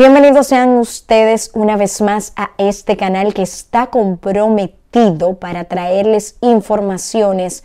Bienvenidos sean ustedes una vez más a este canal que está comprometido para traerles informaciones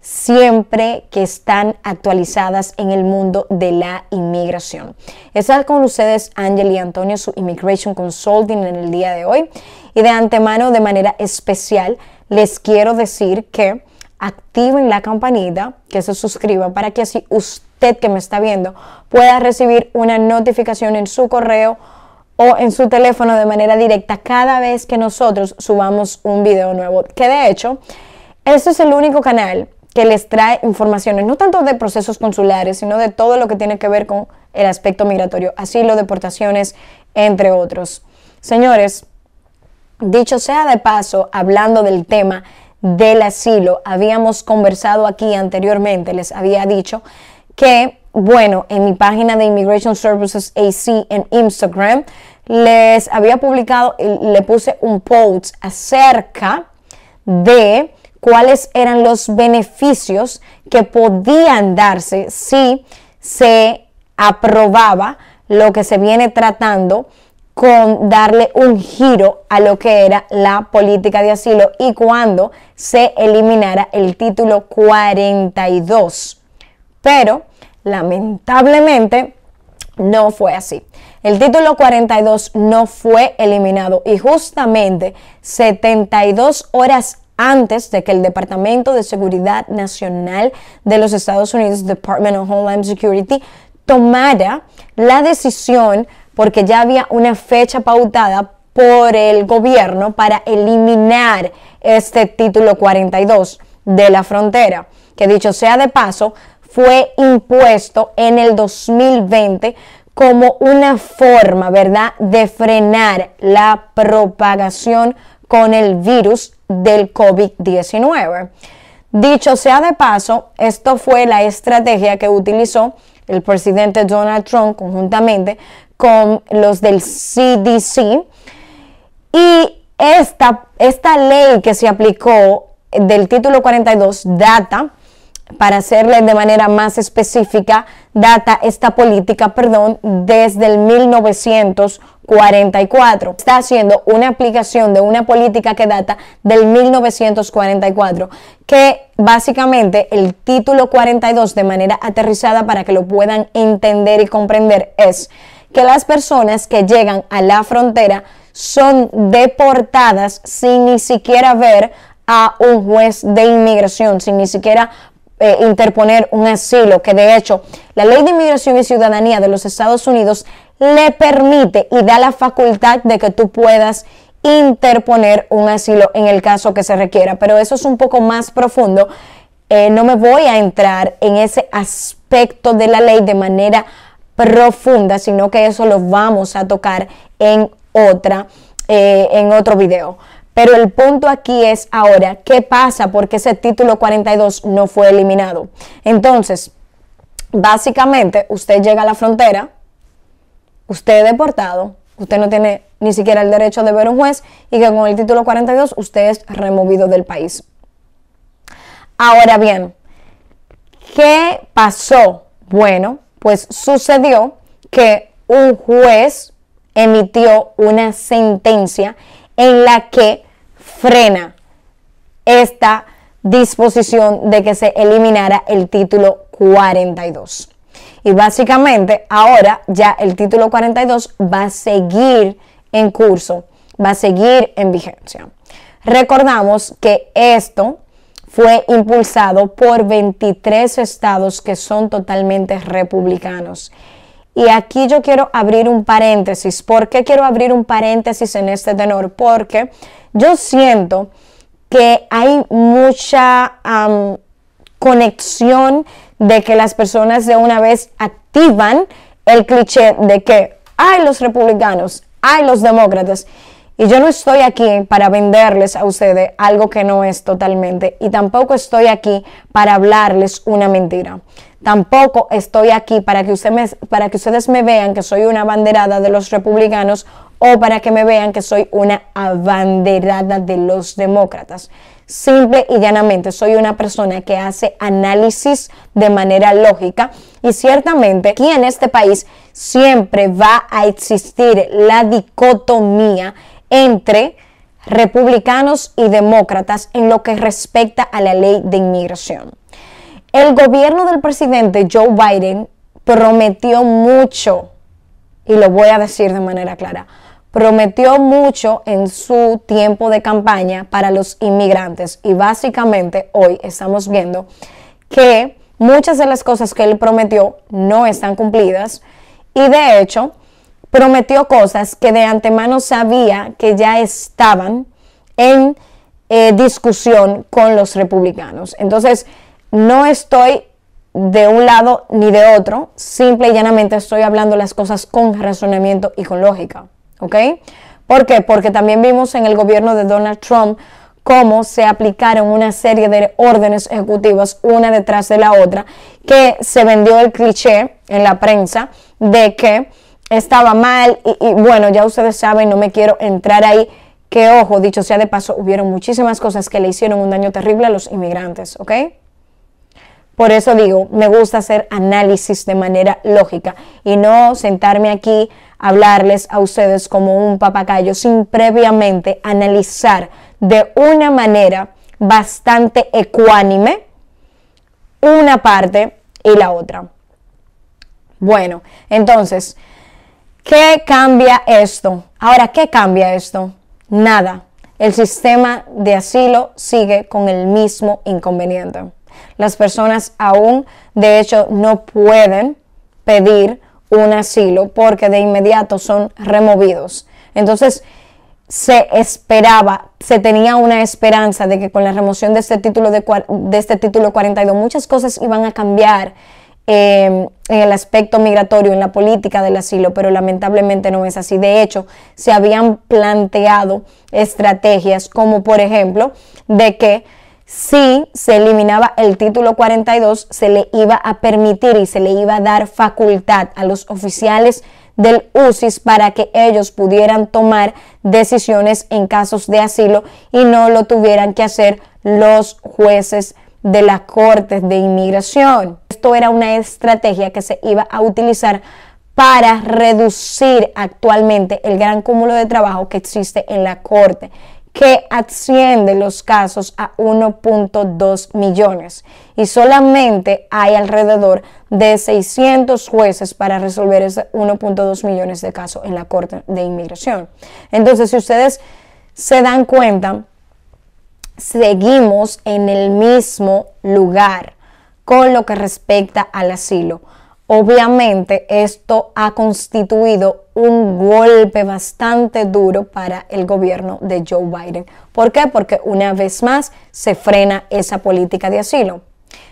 siempre que están actualizadas en el mundo de la inmigración. Está con ustedes Ángel y Antonio, su Immigration Consulting en el día de hoy. Y de antemano, de manera especial, les quiero decir que activen la campanita, que se suscriban para que así ustedes que me está viendo pueda recibir una notificación en su correo o en su teléfono de manera directa cada vez que nosotros subamos un video nuevo. Que de hecho, este es el único canal que les trae informaciones, no tanto de procesos consulares, sino de todo lo que tiene que ver con el aspecto migratorio, asilo, deportaciones, entre otros. Señores, dicho sea de paso, hablando del tema del asilo, habíamos conversado aquí anteriormente, les había dicho que, bueno, en mi página de Immigration Services AC en Instagram, les había publicado, le puse un post acerca de cuáles eran los beneficios que podían darse si se aprobaba lo que se viene tratando con darle un giro a lo que era la política de asilo y cuando se eliminara el título 42 pero, lamentablemente, no fue así. El título 42 no fue eliminado y justamente 72 horas antes de que el Departamento de Seguridad Nacional de los Estados Unidos, Department of Homeland Security, tomara la decisión, porque ya había una fecha pautada por el gobierno para eliminar este título 42 de la frontera, que dicho sea de paso, fue impuesto en el 2020 como una forma, ¿verdad?, de frenar la propagación con el virus del COVID-19. Dicho sea de paso, esto fue la estrategia que utilizó el presidente Donald Trump conjuntamente con los del CDC. Y esta, esta ley que se aplicó del título 42 data para hacerle de manera más específica, data esta política, perdón, desde el 1944. Está haciendo una aplicación de una política que data del 1944, que básicamente el título 42 de manera aterrizada para que lo puedan entender y comprender es que las personas que llegan a la frontera son deportadas sin ni siquiera ver a un juez de inmigración, sin ni siquiera eh, interponer un asilo, que de hecho la ley de inmigración y ciudadanía de los Estados Unidos le permite y da la facultad de que tú puedas interponer un asilo en el caso que se requiera. Pero eso es un poco más profundo. Eh, no me voy a entrar en ese aspecto de la ley de manera profunda, sino que eso lo vamos a tocar en otra, eh, en otro video. Pero el punto aquí es ahora, ¿qué pasa? Porque ese título 42 no fue eliminado. Entonces, básicamente, usted llega a la frontera, usted es deportado, usted no tiene ni siquiera el derecho de ver un juez y que con el título 42 usted es removido del país. Ahora bien, ¿qué pasó? Bueno, pues sucedió que un juez emitió una sentencia en la que frena esta disposición de que se eliminara el título 42. Y básicamente ahora ya el título 42 va a seguir en curso, va a seguir en vigencia. Recordamos que esto fue impulsado por 23 estados que son totalmente republicanos y aquí yo quiero abrir un paréntesis. ¿Por qué quiero abrir un paréntesis en este tenor? Porque yo siento que hay mucha conexión de que las personas de una vez activan el cliché de que hay los republicanos, hay los demócratas. Y yo no estoy aquí para venderles a ustedes algo que no es totalmente. Y tampoco estoy aquí para hablarles una mentira. Tampoco estoy aquí para que, ustedes me vean que soy una abanderada de los republicanos o para que me vean que soy una abanderada de los demócratas. Simple y llanamente, soy una persona que hace análisis de manera lógica y ciertamente aquí en este país siempre va a existir la dicotomía entre republicanos y demócratas en lo que respecta a la ley de inmigración. El gobierno del presidente Joe Biden prometió mucho, y lo voy a decir de manera clara, prometió mucho en su tiempo de campaña para los inmigrantes. Y básicamente hoy estamos viendo que muchas de las cosas que él prometió no están cumplidas. Y de hecho, prometió cosas que de antemano sabía que ya estaban en eh, discusión con los republicanos. Entonces, no estoy de un lado ni de otro, simple y llanamente estoy hablando las cosas con razonamiento y con lógica, ¿ok? ¿Por qué? Porque también vimos en el gobierno de Donald Trump cómo se aplicaron una serie de órdenes ejecutivas una detrás de la otra, que se vendió el cliché en la prensa de que estaba mal y, bueno, ya ustedes saben, no me quiero entrar ahí, que ojo, dicho sea de paso, hubieron muchísimas cosas que le hicieron un daño terrible a los inmigrantes, ¿ok? Por eso digo, me gusta hacer análisis de manera lógica y no sentarme aquí a hablarles a ustedes como un papacayo sin previamente analizar de una manera bastante ecuánime una parte y la otra. Bueno, entonces, ¿qué cambia esto? Ahora, ¿qué cambia esto? Nada. El sistema de asilo sigue con el mismo inconveniente. Las personas aún, de hecho, no pueden pedir un asilo porque de inmediato son removidos. Entonces, se esperaba, se tenía una esperanza de que con la remoción de este título, de, este título 42 muchas cosas iban a cambiar em, en el aspecto migratorio, en la política del asilo, pero lamentablemente no es así. De hecho, se habían planteado estrategias como por ejemplo de que si se eliminaba el título 42, se le iba a permitir y se le iba a dar facultad a los oficiales del UCIS para que ellos pudieran tomar decisiones en casos de asilo y no lo tuvieran que hacer los jueces de las Cortes de Inmigración. Esto era una estrategia que se iba a utilizar para reducir actualmente el gran cúmulo de trabajo que existe en la Corte, que asciende los casos a 1.2 millones y solamente hay alrededor de 600 jueces para resolver ese 1.2 millones de casos en la Corte de Inmigración. Entonces, si ustedes se dan cuenta, seguimos en el mismo lugar con lo que respecta al asilo. Obviamente esto ha constituido un golpe bastante duro para el gobierno de Joe Biden. ¿Por qué? Porque una vez más se frena esa política de asilo.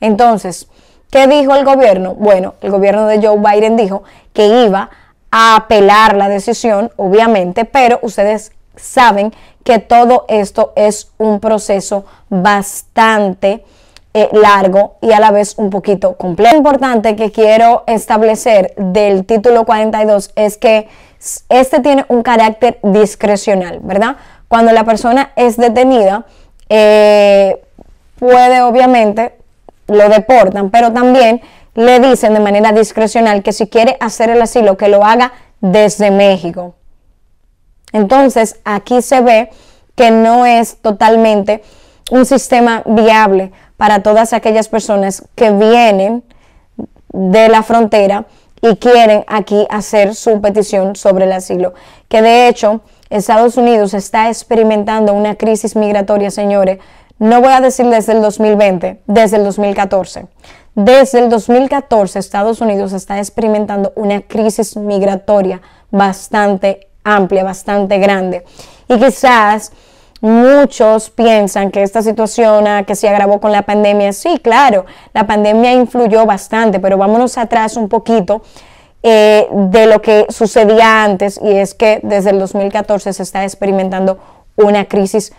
Entonces, ¿qué dijo el gobierno? Bueno, el gobierno de Joe Biden dijo que iba a apelar la decisión, obviamente, pero ustedes saben que todo esto es un proceso bastante eh, largo y a la vez un poquito complejo. Lo importante que quiero establecer del título 42 es que este tiene un carácter discrecional, ¿verdad? Cuando la persona es detenida, eh, puede obviamente, lo deportan, pero también le dicen de manera discrecional que si quiere hacer el asilo, que lo haga desde México. Entonces, aquí se ve que no es totalmente un sistema viable, para todas aquellas personas que vienen de la frontera y quieren aquí hacer su petición sobre el asilo. Que de hecho Estados Unidos está experimentando una crisis migratoria, señores. No voy a decir desde el 2020, desde el 2014. Desde el 2014 Estados Unidos está experimentando una crisis migratoria bastante amplia, bastante grande. Y quizás Muchos piensan que esta situación ah, que se agravó con la pandemia, sí, claro, la pandemia influyó bastante, pero vámonos atrás un poquito eh, de lo que sucedía antes y es que desde el 2014 se está experimentando una crisis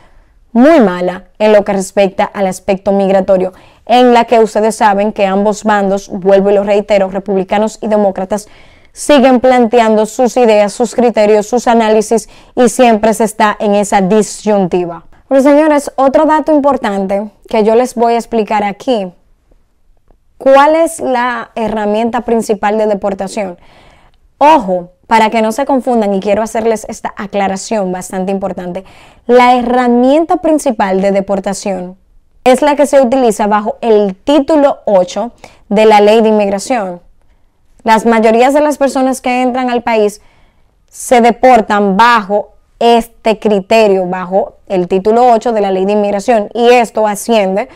muy mala en lo que respecta al aspecto migratorio, en la que ustedes saben que ambos bandos, vuelvo y lo reitero, republicanos y demócratas, siguen planteando sus ideas, sus criterios, sus análisis y siempre se está en esa disyuntiva. Pero señores, otro dato importante que yo les voy a explicar aquí, ¿cuál es la herramienta principal de deportación? Ojo, para que no se confundan y quiero hacerles esta aclaración bastante importante, la herramienta principal de deportación es la que se utiliza bajo el título 8 de la ley de inmigración. Las mayorías de las personas que entran al país se deportan bajo este criterio, bajo el título 8 de la ley de inmigración, y esto asciende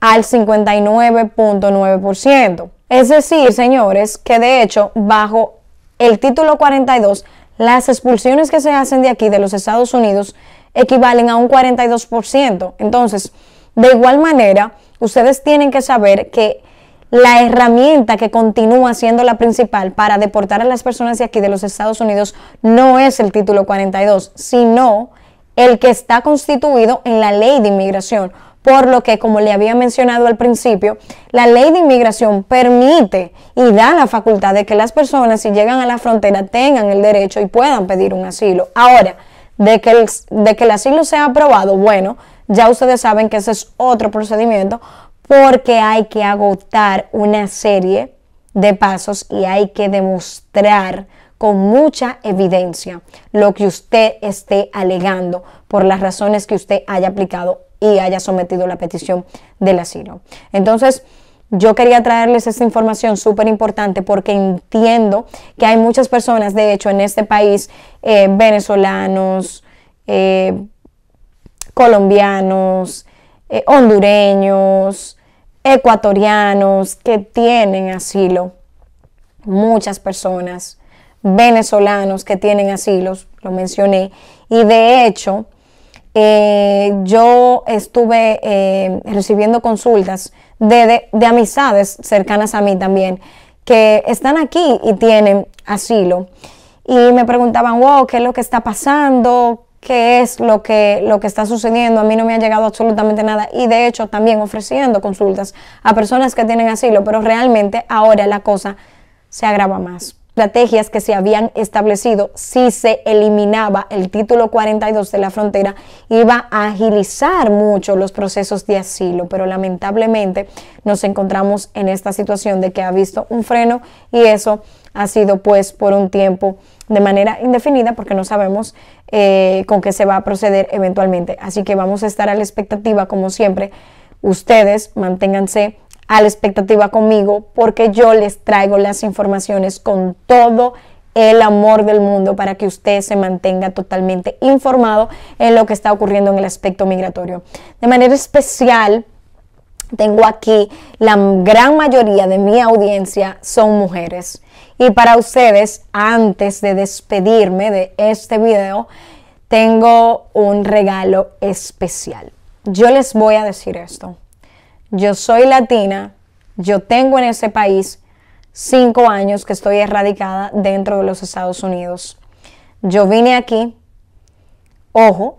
al 59.9%. Es decir, señores, que de hecho, bajo el título 42, las expulsiones que se hacen de aquí, de los Estados Unidos, equivalen a un 42%. Entonces, de igual manera, ustedes tienen que saber que la herramienta que continúa siendo la principal para deportar a las personas de aquí de los Estados Unidos no es el título 42, sino el que está constituido en la ley de inmigración. Por lo que, como le había mencionado al principio, la ley de inmigración permite y da la facultad de que las personas, si llegan a la frontera, tengan el derecho y puedan pedir un asilo. Ahora, de que el, de que el asilo sea aprobado, bueno, ya ustedes saben que ese es otro procedimiento, porque hay que agotar una serie de pasos y hay que demostrar con mucha evidencia lo que usted esté alegando por las razones que usted haya aplicado y haya sometido la petición del asilo. Entonces, yo quería traerles esta información súper importante porque entiendo que hay muchas personas, de hecho, en este país, eh, venezolanos, eh, colombianos, eh, hondureños, ecuatorianos que tienen asilo, muchas personas, venezolanos que tienen asilos, lo mencioné, y de hecho eh, yo estuve eh, recibiendo consultas de, de amistades cercanas a mí también, que están aquí y tienen asilo. Y me preguntaban, wow, ¿qué es lo que está pasando? qué es lo que, lo que está sucediendo. A mí no me ha llegado absolutamente nada y de hecho también ofreciendo consultas a personas que tienen asilo, pero realmente ahora la cosa se agrava más estrategias que se habían establecido si se eliminaba el título 42 de la frontera, iba a agilizar mucho los procesos de asilo, pero lamentablemente nos encontramos en esta situación de que ha visto un freno y eso ha sido pues por un tiempo de manera indefinida porque no sabemos eh, con qué se va a proceder eventualmente. Así que vamos a estar a la expectativa, como siempre, ustedes manténganse a la expectativa conmigo porque yo les traigo las informaciones con todo el amor del mundo para que usted se mantenga totalmente informado en lo que está ocurriendo en el aspecto migratorio. De manera especial, tengo aquí la gran mayoría de mi audiencia son mujeres. Y para ustedes, antes de despedirme de este video, tengo un regalo especial. Yo les voy a decir esto yo soy latina, yo tengo en ese país cinco años que estoy erradicada dentro de los Estados Unidos. Yo vine aquí, ojo,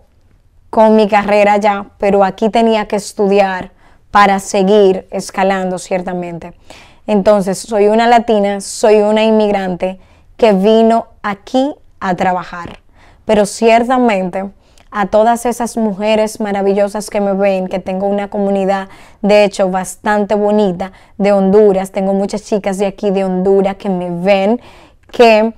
con mi carrera ya, pero aquí tenía que estudiar para seguir escalando ciertamente. Entonces, soy una latina, soy una inmigrante que vino aquí a trabajar, pero ciertamente a todas esas mujeres maravillosas que me ven, que tengo una comunidad, de hecho, bastante bonita de Honduras. Tengo muchas chicas de aquí de Honduras que me ven, que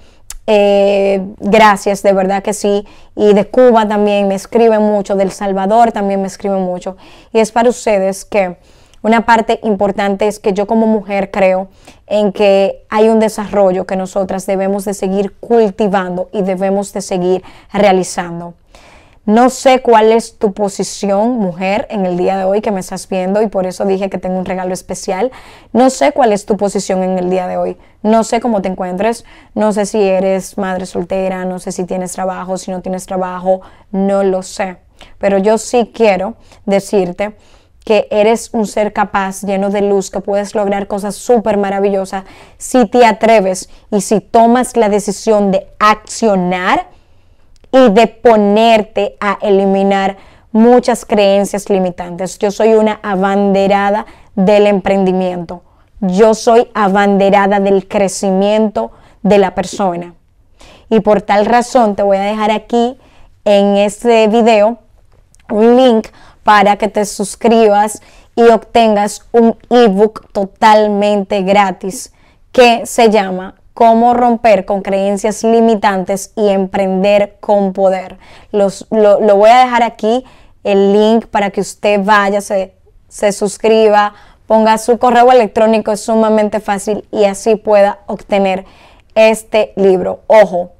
eh, gracias, de verdad que sí. Y de Cuba también me escriben mucho, del Salvador también me escriben mucho. Y es para ustedes que... Una parte importante es que yo como mujer creo en que hay un desarrollo que nosotras debemos de seguir cultivando y debemos de seguir realizando. No sé cuál es tu posición, mujer, en el día de hoy que me estás viendo y por eso dije que tengo un regalo especial. No sé cuál es tu posición en el día de hoy. No sé cómo te encuentres. No sé si eres madre soltera, no sé si tienes trabajo, si no tienes trabajo, no lo sé. Pero yo sí quiero decirte que eres un ser capaz, lleno de luz, que puedes lograr cosas súper maravillosas si te atreves y si tomas la decisión de accionar y de ponerte a eliminar muchas creencias limitantes. Yo soy una abanderada del emprendimiento. Yo soy abanderada del crecimiento de la persona. Y por tal razón te voy a dejar aquí en este video un link para que te suscribas y obtengas un ebook totalmente gratis que se llama cómo romper con creencias limitantes y emprender con poder. lo, voy a dejar aquí el link para que usted vaya, se, se suscriba, ponga su correo electrónico, es sumamente fácil y así pueda obtener este libro. Ojo,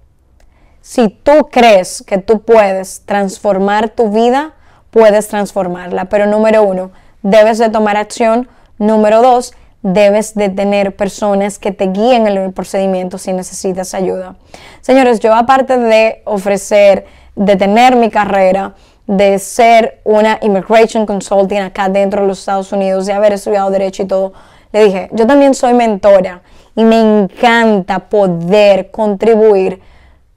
si tú crees que tú puedes transformar tu vida, puedes transformarla. Pero número uno, debes de tomar acción. Número dos, debes de tener personas que te guíen en el procedimiento si necesitas ayuda. Señores, yo aparte de ofrecer, de tener mi carrera, de ser una immigration consulting acá dentro de los Estados Unidos, de haber estudiado derecho y todo, le dije, yo también soy mentora y me encanta poder contribuir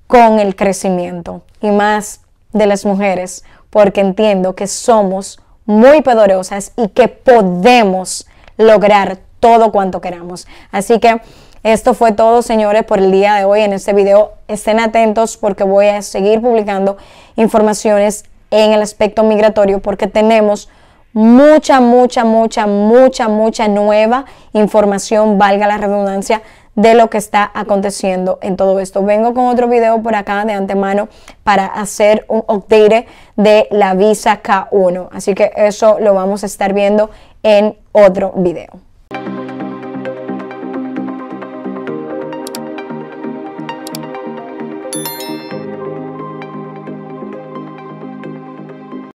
con el crecimiento y más de las mujeres, porque entiendo que somos muy poderosas y que podemos lograr todo cuanto queramos. Así que esto fue todo, señores, por el día de hoy en este video. Estén atentos porque voy a seguir publicando informaciones en el aspecto migratorio porque tenemos mucha, mucha, mucha, mucha, mucha nueva información, valga la redundancia, de lo que está aconteciendo en todo esto. Vengo con otro video por acá de antemano para hacer un update de la visa K1. Así que eso lo vamos a estar viendo en otro video.